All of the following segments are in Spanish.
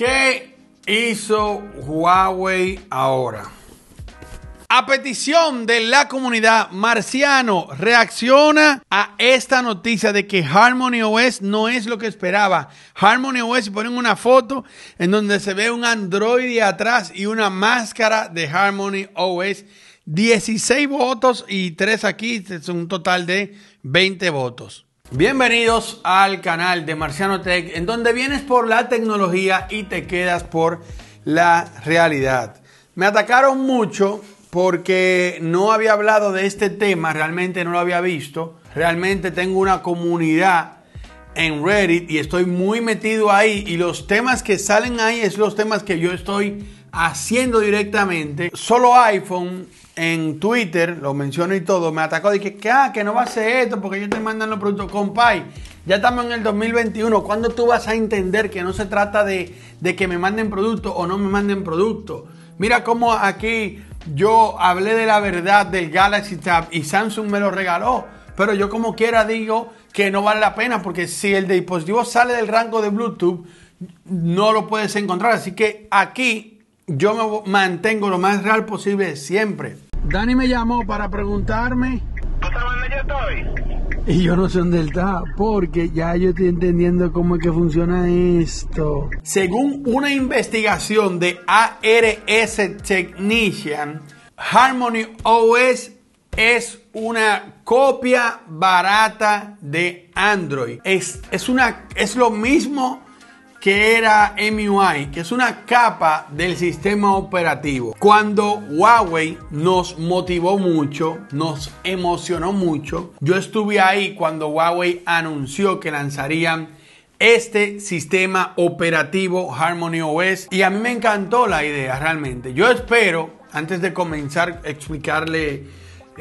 ¿Qué hizo Huawei ahora? A petición de la comunidad, Marciano reacciona a esta noticia de que Harmony OS no es lo que esperaba. Harmony OS ponen una foto en donde se ve un Android atrás y una máscara de Harmony OS. 16 votos y 3 aquí, es un total de 20 votos. Bienvenidos al canal de Marciano Tech, en donde vienes por la tecnología y te quedas por la realidad. Me atacaron mucho porque no había hablado de este tema, realmente no lo había visto. Realmente tengo una comunidad en Reddit y estoy muy metido ahí y los temas que salen ahí es los temas que yo estoy haciendo directamente. Solo iPhone en Twitter, lo menciono y todo, me atacó. Dije que, ah, que no va a ser esto porque yo te mandan los productos. Compay, ya estamos en el 2021. ¿Cuándo tú vas a entender que no se trata de, de que me manden productos o no me manden productos? Mira cómo aquí yo hablé de la verdad del Galaxy Tab y Samsung me lo regaló. Pero yo como quiera digo que no vale la pena porque si el dispositivo sale del rango de Bluetooth, no lo puedes encontrar. Así que aquí yo me mantengo lo más real posible siempre. Dani me llamó para preguntarme. ¿Tú sabes dónde yo estoy? Y yo no sé dónde está, porque ya yo estoy entendiendo cómo es que funciona esto. Según una investigación de ARS Technician, Harmony OS es una copia barata de Android. Es, es, una, es lo mismo que era MUI, que es una capa del sistema operativo. Cuando Huawei nos motivó mucho, nos emocionó mucho, yo estuve ahí cuando Huawei anunció que lanzarían este sistema operativo Harmony OS y a mí me encantó la idea realmente. Yo espero, antes de comenzar a explicarle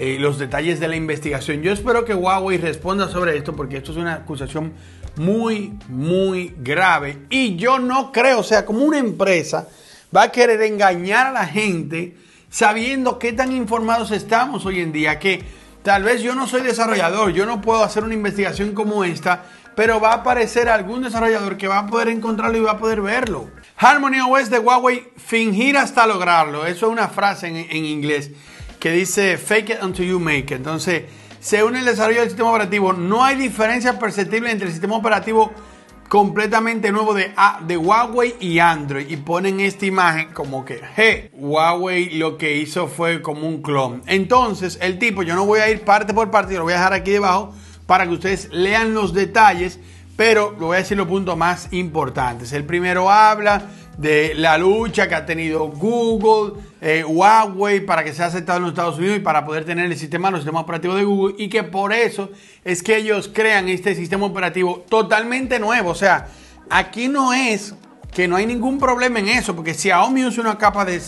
eh, los detalles de la investigación. Yo espero que Huawei responda sobre esto porque esto es una acusación muy, muy grave. Y yo no creo, o sea, como una empresa va a querer engañar a la gente sabiendo qué tan informados estamos hoy en día, que tal vez yo no soy desarrollador, yo no puedo hacer una investigación como esta, pero va a aparecer algún desarrollador que va a poder encontrarlo y va a poder verlo. Harmony OS de Huawei, fingir hasta lograrlo, eso es una frase en inglés que dice Fake it until you make it. Entonces, según el desarrollo del sistema operativo, no hay diferencia perceptible entre el sistema operativo completamente nuevo de, de Huawei y Android. Y ponen esta imagen como que, hey, Huawei lo que hizo fue como un clon. Entonces, el tipo, yo no voy a ir parte por parte, lo voy a dejar aquí debajo para que ustedes lean los detalles, pero lo voy a decir los puntos más importantes. El primero habla de la lucha que ha tenido Google, eh, Huawei, para que sea aceptado en los Estados Unidos y para poder tener el sistema, los sistema operativo de Google, y que por eso es que ellos crean este sistema operativo totalmente nuevo. O sea, aquí no es que no hay ningún problema en eso, porque si Xiaomi usa una capa de,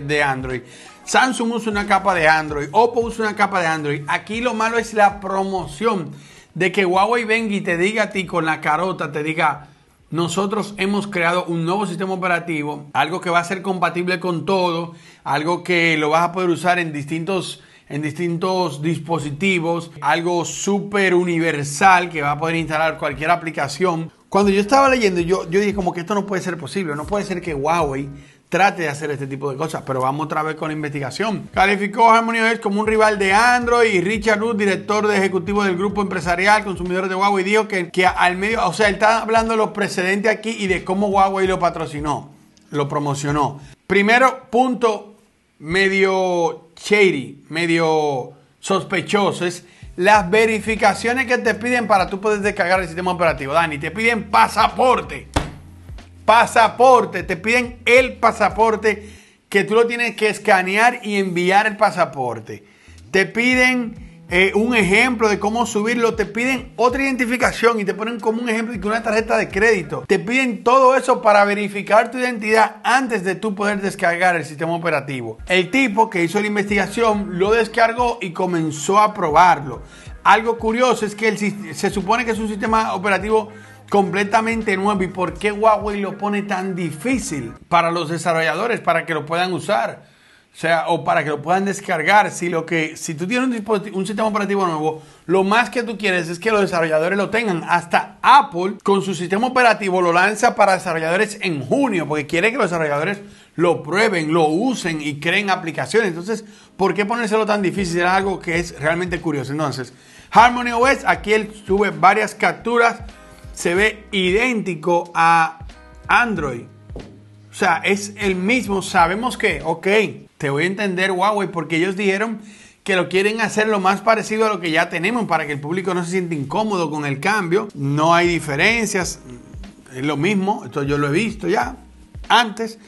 de Android. Samsung usa una capa de Android, Oppo usa una capa de Android. Aquí lo malo es la promoción de que Huawei venga y te diga a ti con la carota, te diga, nosotros hemos creado un nuevo sistema operativo, algo que va a ser compatible con todo, algo que lo vas a poder usar en distintos en distintos dispositivos, algo súper universal que va a poder instalar cualquier aplicación. Cuando yo estaba leyendo, yo, yo dije como que esto no puede ser posible, no puede ser que Huawei trate de hacer este tipo de cosas. Pero vamos otra vez con la investigación. Calificó a Harmony como un rival de Android y Richard Ruth, director de ejecutivo del grupo empresarial consumidores de Huawei, dijo que, que al medio, o sea, él está hablando de los precedentes aquí y de cómo Huawei lo patrocinó, lo promocionó. Primero, punto medio shady, medio sospechoso, es las verificaciones que te piden para tú poder descargar el sistema operativo. Dani, te piden pasaporte pasaporte, te piden el pasaporte que tú lo tienes que escanear y enviar el pasaporte. Te piden eh, un ejemplo de cómo subirlo, te piden otra identificación y te ponen como un ejemplo de que una tarjeta de crédito. Te piden todo eso para verificar tu identidad antes de tú poder descargar el sistema operativo. El tipo que hizo la investigación lo descargó y comenzó a probarlo. Algo curioso es que se supone que es un sistema operativo completamente nuevo y por qué Huawei lo pone tan difícil para los desarrolladores para que lo puedan usar. O sea, o para que lo puedan descargar. Si, lo que, si tú tienes un, sistema operativo nuevo, lo más que tú quieres es que los desarrolladores lo tengan. Hasta Apple, con su sistema operativo, lo lanza para desarrolladores en junio, porque quiere que los desarrolladores lo prueben, lo usen y creen aplicaciones. Entonces, ¿por qué ponérselo tan difícil? Era algo que es realmente curioso. Entonces, Harmony OS, aquí él sube varias capturas se ve idéntico a Android. O sea, es el mismo. Sabemos que, ok, te voy a entender Huawei porque ellos dijeron que lo quieren hacer lo más parecido a lo que ya tenemos para que el público no se sienta incómodo con el cambio. No hay diferencias, es lo mismo, esto yo lo he visto ya antes.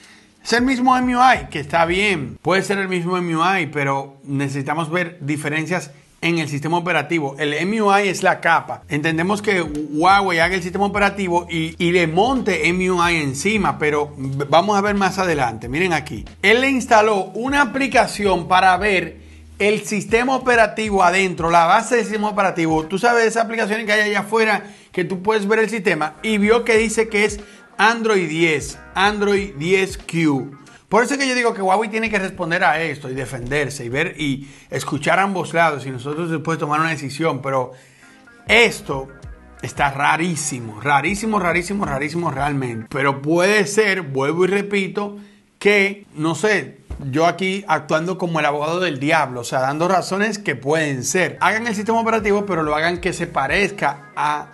Es el mismo MUI, que está bien, puede ser el mismo MUI, pero necesitamos ver diferencias en el sistema operativo. El MUI es la capa. Entendemos que Huawei haga el sistema operativo y, le monte MUI encima, pero vamos a ver más adelante. Miren aquí. Él le instaló una aplicación para ver el sistema operativo adentro, la base del sistema operativo. Tú sabes esa aplicación que hay allá afuera que tú puedes ver el sistema y vio que dice que es Android 10, Android 10Q. Por eso es que yo digo que Huawei tiene que responder a esto y defenderse y ver y escuchar a ambos lados y nosotros después tomar una decisión. Pero esto está rarísimo, rarísimo, rarísimo, rarísimo realmente. Pero puede ser, vuelvo y repito, que, no sé, yo aquí actuando como el abogado del diablo, o sea, dando razones que pueden ser. Hagan el sistema operativo, pero lo hagan que se parezca a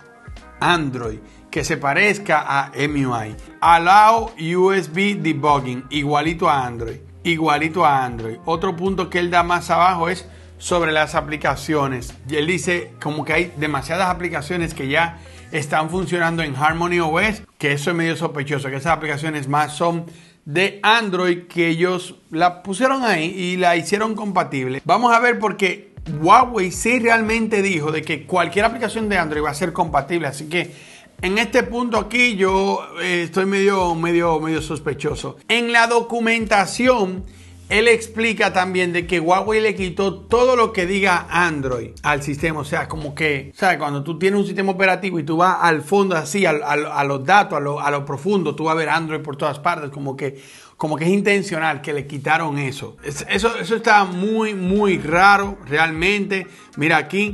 Android que se parezca a MUI. Allow USB debugging, igualito a Android, igualito a Android. Otro punto que él da más abajo es sobre las aplicaciones. Y él dice como que hay demasiadas aplicaciones que ya están funcionando en Harmony OS, que eso es medio sospechoso, que esas aplicaciones más son de Android que ellos la pusieron ahí y la hicieron compatible. Vamos a ver porque Huawei sí realmente dijo de que cualquier aplicación de Android va a ser compatible, así que en este punto aquí yo eh, estoy medio, medio, medio sospechoso. En la documentación, él explica también de que Huawei le quitó todo lo que diga Android al sistema. O sea, como que, ¿sabes? Cuando tú tienes un sistema operativo y tú vas al fondo así, a, los datos, a lo, profundo, tú vas a ver Android por todas partes, como que como que es intencional que le quitaron eso. Eso, eso está muy, muy raro realmente. Mira aquí,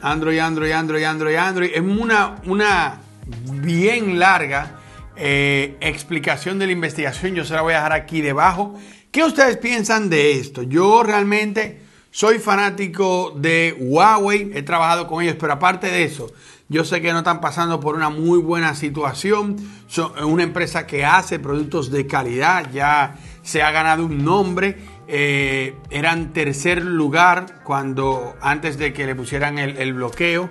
Android, Android, Android, Android, Android. Es una, una, bien larga eh, explicación de la investigación. Yo se la voy a dejar aquí debajo. ¿Qué ustedes piensan de esto? Yo realmente soy fanático de Huawei, he trabajado con ellos, pero aparte de eso, yo sé que no están pasando por una muy buena situación. Son una empresa que hace productos de calidad, ya se ha ganado un nombre. Era eh, eran tercer lugar cuando antes de que le pusieran el bloqueo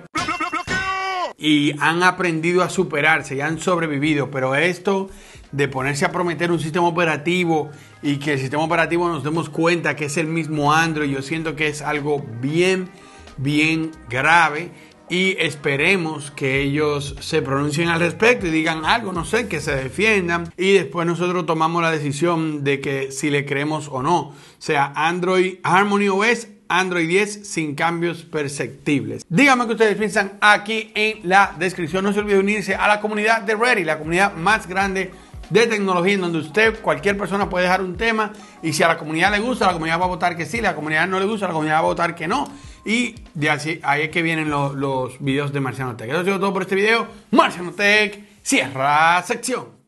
y han aprendido a superarse y han sobrevivido, pero esto de ponerse a prometer un sistema operativo y que el sistema operativo nos demos cuenta que es el mismo Android, yo siento que es algo bien, bien grave y esperemos que ellos se pronuncien al respecto y digan algo, no sé, que se defiendan y después nosotros tomamos la decisión de que si le creemos o no. sea, Android Harmony OS Android 10 sin cambios perceptibles. Díganme qué ustedes piensan aquí en la descripción. No se olvide unirse a la comunidad de Ready, la comunidad más grande de tecnología en donde usted, cualquier persona puede dejar un tema y si a la comunidad le gusta, la comunidad va a votar que sí, si la comunidad no le gusta, la comunidad va a votar que no. Y de así, ahí es que vienen los, videos de Marciano Tech. Eso es todo por este video. Marciano Tech, cierra sección.